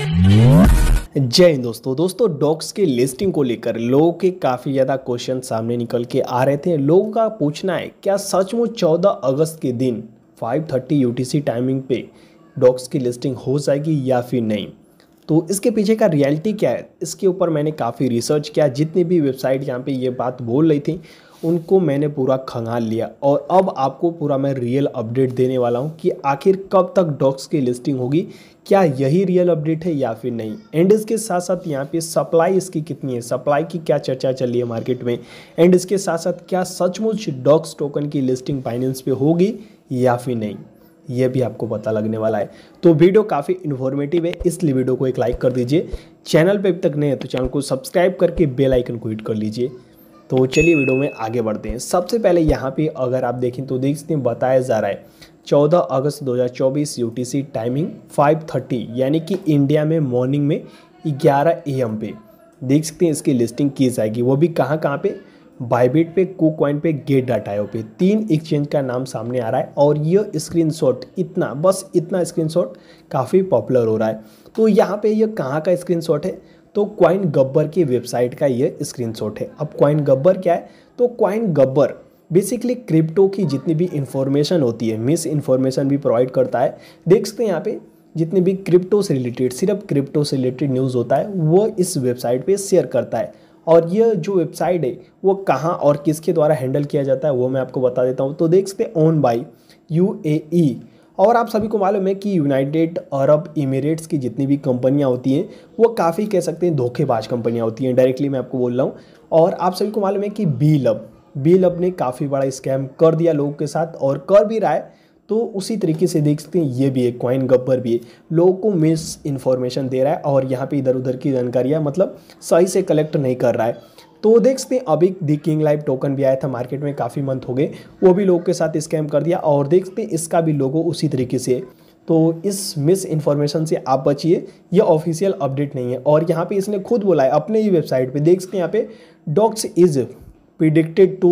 जय हिंद दोस्तों दोस्तों डॉग्स की लिस्टिंग को लेकर लोगों के काफ़ी ज़्यादा क्वेश्चन सामने निकल के आ रहे थे लोगों का पूछना है क्या सचमुच 14 अगस्त के दिन 5:30 यूटीसी टाइमिंग पे डॉग्स की लिस्टिंग हो जाएगी या फिर नहीं तो इसके पीछे का रियलिटी क्या है इसके ऊपर मैंने काफ़ी रिसर्च किया जितनी भी वेबसाइट यहाँ पे ये बात बोल रही थी उनको मैंने पूरा खंगाल लिया और अब आपको पूरा मैं रियल अपडेट देने वाला हूँ कि आखिर कब तक डॉक्स की लिस्टिंग होगी क्या यही रियल अपडेट है या फिर नहीं एंड इसके साथ साथ यहाँ पे सप्लाई इसकी कितनी है सप्लाई की क्या चर्चा चल रही है मार्केट में एंड इसके साथ साथ क्या सचमुच डॉक्स टोकन की लिस्टिंग फाइनेंस पे होगी या फिर नहीं ये भी आपको पता लगने वाला है तो वीडियो काफ़ी इन्फॉर्मेटिव है इसलिए वीडियो को एक लाइक कर दीजिए चैनल पे अब तक नहीं है तो चैनल को सब्सक्राइब करके बेल आइकन को हिट कर लीजिए तो चलिए वीडियो में आगे बढ़ते हैं सबसे पहले यहाँ पे अगर आप देखें तो देख सकते हैं बताया जा रहा है 14 अगस्त 2024 यूटीसी टाइमिंग 5:30 यानी कि इंडिया में मॉर्निंग में 11 एम पे देख सकते हैं इसकी लिस्टिंग की जाएगी वो भी कहाँ कहाँ पे बाइबिट पे कू कॉइन पे गेट डाटायो पे तीन एक्सचेंज का नाम सामने आ रहा है और ये स्क्रीनशॉट इतना बस इतना स्क्रीनशॉट काफ़ी पॉपुलर हो रहा है तो यहाँ पे ये कहाँ का स्क्रीनशॉट है तो क्वाइन गब्बर की वेबसाइट का ये स्क्रीनशॉट है अब क्वाइन गब्बर क्या है तो क्वाइन गब्बर बेसिकली क्रिप्टो की जितनी भी इंफॉर्मेशन होती है मिस इन्फॉर्मेशन भी प्रोवाइड करता है देख सकते हैं यहाँ पे जितने भी क्रिप्टो से रिलेटेड सिर्फ क्रिप्टो से रिलेटेड न्यूज़ होता है वो इस वेबसाइट पे शेयर करता है और ये जो वेबसाइट है वो कहाँ और किसके द्वारा हैंडल किया जाता है वो मैं आपको बता देता हूँ तो देख सकते ओन बाई यू और आप सभी को मालूम है कि यूनाइटेड अरब इमिरेट्स की जितनी भी कंपनियां होती हैं वो काफ़ी कह सकते हैं धोखेबाज कंपनियां होती हैं डायरेक्टली मैं आपको बोल रहा हूँ और आप सभी को मालूम है कि बी लब बी लब ने काफ़ी बड़ा स्कैम कर दिया लोगों के साथ और कर भी रहा है तो उसी तरीके से देख सकते हैं ये भी है कॉइन गब्बर भी है लोगों को मिस इन्फॉर्मेशन दे रहा है और यहाँ पे इधर उधर की जानकारियाँ मतलब सही से कलेक्ट नहीं कर रहा है तो देख सकते हैं अभी दी किंग लाइव टोकन भी आया था मार्केट में काफ़ी मंथ हो गए वो भी लोगों के साथ स्कैम कर दिया और देख सकते हैं इसका भी लोगो उसी तरीके से तो इस मिस इन्फॉर्मेशन से आप बचिए यह ऑफिशियल अपडेट नहीं है और यहाँ पे इसने खुद बोला है अपने ही वेबसाइट पे देख सकते हैं यहाँ पे docs is predicted to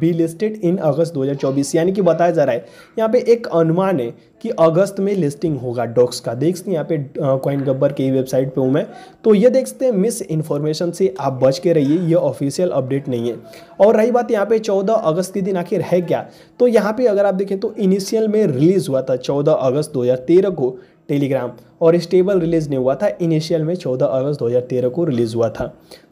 be listed in August 2024 यानी कि बताया जा रहा है यहाँ पे एक अनुमान है कि अगस्त में लिस्टिंग होगा डॉक्स का देख सकते हैं यहाँ पे कॉइन गब्बर की वेबसाइट पे हूँ मैं तो ये देख सकते हैं मिस इन्फॉर्मेशन से आप बच के रहिए ये ऑफिशियल अपडेट नहीं है और रही बात यहाँ पे 14 अगस्त के दिन आखिर है क्या तो यहाँ पे अगर आप देखें तो इनिशियल में रिलीज़ हुआ था चौदह अगस्त दो को टेलीग्राम और इस टेबल रिलीज़ नहीं हुआ था इनिशियल में 14 अगस्त 2013 को रिलीज़ हुआ था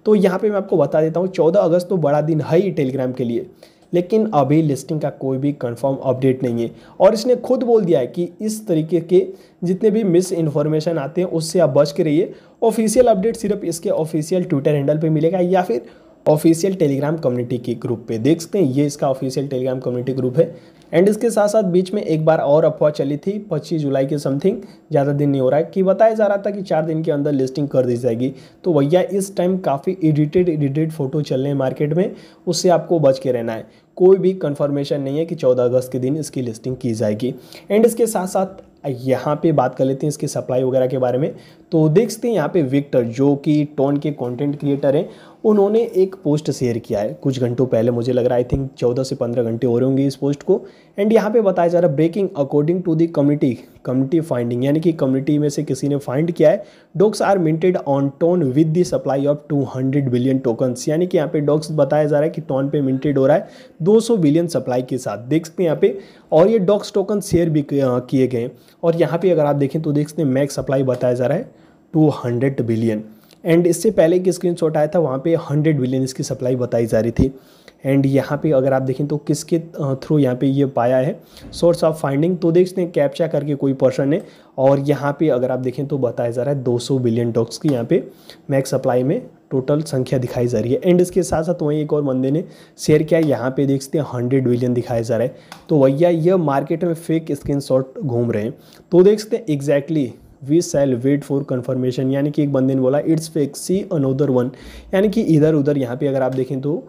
तो यहाँ पे मैं आपको बता देता हूँ 14 अगस्त तो बड़ा दिन है ही टेलीग्राम के लिए लेकिन अभी लिस्टिंग का कोई भी कंफर्म अपडेट नहीं है और इसने खुद बोल दिया है कि इस तरीके के जितने भी मिस इन्फॉर्मेशन आते हैं उससे आप बच के रहिए ऑफिशियल अपडेट सिर्फ इसके ऑफिशियल ट्विटर हैंडल पर मिलेगा या फिर ऑफिशियल टेलीग्राम कम्युनिटी के ग्रुप पे देख सकते हैं ये इसका ऑफिशियल टेलीग्राम कम्युनिटी ग्रुप है एंड इसके साथ साथ बीच में एक बार और अफवाह चली थी 25 जुलाई के समथिंग ज़्यादा दिन नहीं हो रहा है कि बताया जा रहा था कि चार दिन के अंदर लिस्टिंग कर दी जाएगी तो भैया इस टाइम काफ़ी एडिटेड एडिटेड फ़ोटो चल रहे हैं मार्केट में उससे आपको बच के रहना है कोई भी कन्फर्मेशन नहीं है कि चौदह अगस्त के दिन इसकी लिस्टिंग की जाएगी एंड इसके साथ साथ यहाँ पे बात कर लेते हैं इसकी सप्लाई वगैरह के बारे में तो देख सकते हैं यहाँ पे विक्टर जो कि टोन के कंटेंट क्रिएटर हैं उन्होंने एक पोस्ट शेयर किया है कुछ घंटों पहले मुझे लग रहा है आई थिंक चौदह से पंद्रह घंटे हो रहे होंगे इस पोस्ट को एंड यहाँ पे बताया जा रहा है breaking according to the community community finding यानी कि कम्युनिटी में से किसी ने फाइंड किया है dogs are minted on TON with the supply of 200 billion tokens यानी कि यहाँ पे डॉग्स बताया जा रहा है कि टोन पे मिंटेड हो रहा है 200 बिलियन सप्लाई के साथ देख सकते हैं यहाँ पे और ये डॉग्स टोकन शेयर भी किए गए और यहाँ पर अगर आप देखें तो देख सकते हैं मैक्स सप्लाई बताया जा रहा है टू बिलियन एंड इससे पहले एक शॉट आया था वहाँ पे हंड्रेड बिलियन इसकी सप्लाई बताई जा रही थी एंड यहाँ पे अगर आप देखें तो किसके थ्रू यहाँ पे ये पाया है सोर्स ऑफ फाइंडिंग तो देखते हैं कैप्चा करके कोई पर्सन है और यहाँ पे अगर आप देखें तो बताया जा रहा है 200 बिलियन डॉक्स की यहाँ पे मैक्स सप्लाई में टोटल संख्या दिखाई जा रही है एंड इसके साथ साथ वहीं एक और बंदे ने शेयर किया यहाँ पे देख सकते हैं हंड्रेड बिलियन दिखाया जा रहा है तो भैया यह मार्केट में फेक स्क्रीन घूम रहे हैं तो देख सकते हैं exactly we shall wait for confirmation यानी कि एक बंदे ने बोला it's fake see another one यानी कि इधर उधर यहाँ पे अगर आप देखें तो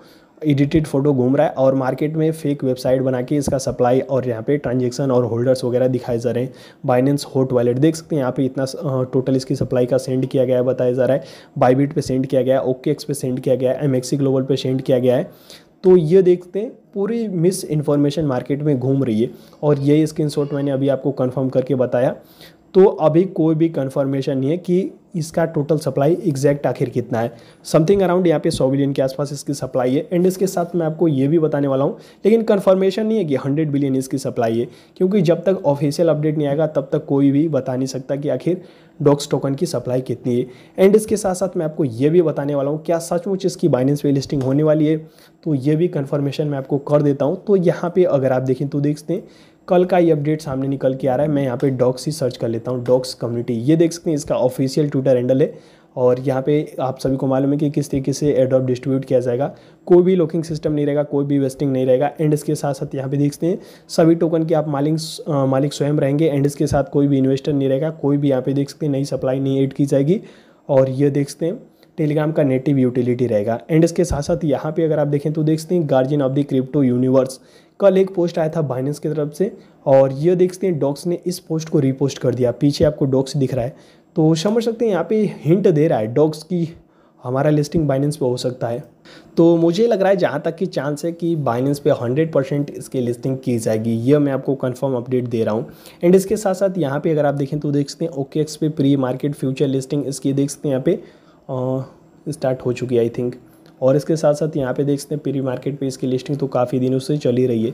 एडिटेड फोटो घूम रहा है और मार्केट में फेक वेबसाइट बना के इसका सप्लाई और यहाँ पे ट्रांजेक्शन और होल्डर्स वगैरह दिखाए जा रहे हैं बाइनेंस होट वॉलेट देख सकते हैं यहाँ पे इतना टोटल इसकी सप्लाई का सेंड किया गया है बताया जा रहा है बाईबिट पे सेंड किया गया है ओके पे सेंड किया गया है एम ग्लोबल पर सेंड किया गया है तो ये देखते हैं पूरी मिस इन्फॉर्मेशन मार्केट में घूम रही है और ये स्क्रीन मैंने अभी आपको कन्फर्म करके बताया तो अभी कोई भी कन्फर्मेशन नहीं है कि इसका टोटल सप्लाई एग्जैक्ट आखिर कितना है समथिंग अराउंड यहाँ पे सौ बिलियन के आसपास इसकी सप्लाई है एंड इसके साथ मैं आपको ये भी बताने वाला हूँ लेकिन कन्फर्मेशन नहीं है कि हंड्रेड बिलियन इसकी सप्लाई है क्योंकि जब तक ऑफिशियल अपडेट नहीं आएगा तब तक कोई भी बता नहीं सकता कि आखिर डॉक्स टोकन की सप्लाई कितनी है एंड इसके साथ साथ मैं आपको ये भी बताने वाला हूँ क्या सचमुच इसकी बाइनेंस वे लिस्टिंग होने वाली है तो ये भी कन्फर्मेशन मैं आपको कर देता हूँ तो यहाँ पर अगर आप देखें तो देखते हैं कल का ये अपडेट सामने निकल के आ रहा है मैं यहाँ पे डॉक्स ही सर्च कर लेता हूँ डॉक्स कम्युनिटी ये देख सकते हैं इसका ऑफिशियल ट्विटर हैंडल है और यहाँ पे आप सभी को मालूम है कि किस तरीके से एडॉप डिस्ट्रीब्यूट किया जाएगा कोई भी लॉकिंग सिस्टम नहीं रहेगा कोई भी वेस्टिंग नहीं रहेगा एंड इसके साथ साथ यहाँ पे देखते हैं सभी टोकन के आप मालिक मालिक स्वयं रहेंगे एंड इसके साथ कोई भी इन्वेस्टर नहीं रहेगा कोई भी यहाँ पे देख सकते हैं नई सप्लाई नहीं एड की जाएगी और ये देख सकते हैं टेलीग्राम का नेटिव यूटिलिटी रहेगा एंड इसके साथ साथ यहाँ पे अगर आप देखें तो देख सकते हैं guardian of the crypto universe कल एक पोस्ट आया था बाइनेंस की तरफ से और ये देखते हैं डॉक्स ने इस पोस्ट को रीपोस्ट कर दिया पीछे आपको डॉक्स दिख रहा है तो समझ सकते हैं यहाँ पे हिंट दे रहा है डॉक्स की हमारा लिस्टिंग बाइनेंस पे हो सकता है तो मुझे लग रहा है जहाँ तक कि चांस है कि बाइनेंस पे 100 परसेंट इसकी लिस्टिंग की जाएगी यह मैं आपको कंफर्म अपडेट दे रहा हूँ एंड इसके साथ साथ यहाँ पे अगर आप देखें तो देख सकते हैं ओके एक्स पे प्री मार्केट फ्यूचर लिस्टिंग इसकी देख सकते हैं यहाँ पे स्टार्ट हो चुकी आई थिंक और इसके साथ साथ यहाँ पे देख सकते हैं प्री मार्केट पे इसकी लिस्टिंग तो काफ़ी दिनों से चली रही है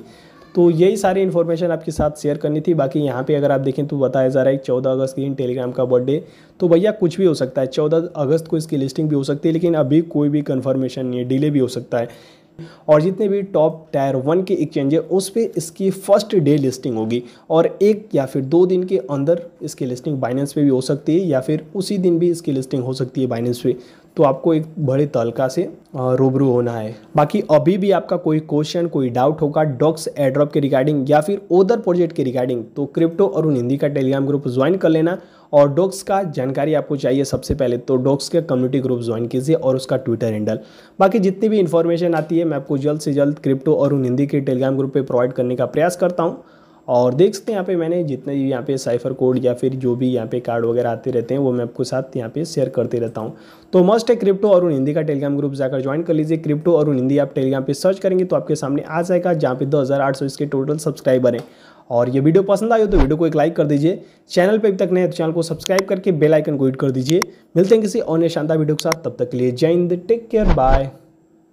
तो यही सारी इन्फॉर्मेशन आपके साथ शेयर करनी थी बाकी यहाँ पे अगर आप देखें तो बताया जा रहा है चौदह अगस्त के इन टेलीग्राम का बर्थडे तो भैया कुछ भी हो सकता है चौदह अगस्त को इसकी लिस्टिंग भी हो सकती है लेकिन अभी कोई भी कन्फर्मेशन नहीं है डिले भी हो सकता है और जितने भी टॉप टायर वन के एक्सचेंज है उस पर इसकी फर्स्ट डे लिस्टिंग होगी और एक या फिर दो दिन के अंदर इसकी लिस्टिंग बाइनेंस पे भी हो सकती है या फिर उसी दिन भी इसकी लिस्टिंग हो सकती है बाइनेंस पे तो आपको एक बड़े तलका से रूबरू होना है बाकी अभी भी आपका कोई क्वेश्चन कोई डाउट होगा डॉक्स एड्रॉप के रिगार्डिंग या फिर ओदर प्रोजेक्ट के रिगार्डिंग तो क्रिप्टो और उन हिंदी का टेलीग्राम ग्रुप ज्वाइन कर लेना और डॉक्स का जानकारी आपको चाहिए सबसे पहले तो डॉक्स के कम्युनिटी ग्रुप ज्वाइन कीजिए और उसका ट्विटर हैंडल बाकी जितनी भी इन्फॉर्मेशन आती है मैं आपको जल्द से जल्द क्रिप्टो और उन हिंदी के टेलीग्राम ग्रुप पर प्रोवाइड करने का प्रयास करता हूँ और देख सकते हैं यहाँ पे मैंने जितने भी यहाँ पे साइफर कोड या फिर जो भी यहाँ पे कार्ड वगैरह आते रहते हैं वो मैं आपको साथ यहाँ पे शेयर करते रहता हूँ तो मस्ट है क्रिप्टो अरुण हिंदी का टेलीग्राम ग्रुप जाकर ज्वाइन कर लीजिए क्रिप्टो अरुण हिंदी आप टेलीग्राम पे सर्च करेंगे तो आपके सामने आ जाएगा जहाँ पे दो इसके टोटल सब्सक्राइबर हैं और ये वीडियो पसंद आई हो तो वीडियो को एक लाइक कर दीजिए चैनल पर अब तक नए तो चैनल को सब्सक्राइब करके बेलाइकन को हिट कर दीजिए मिलते हैं किसी और शानदार वीडियो के साथ तब तक के लिए जय हिंद टेक केयर बाय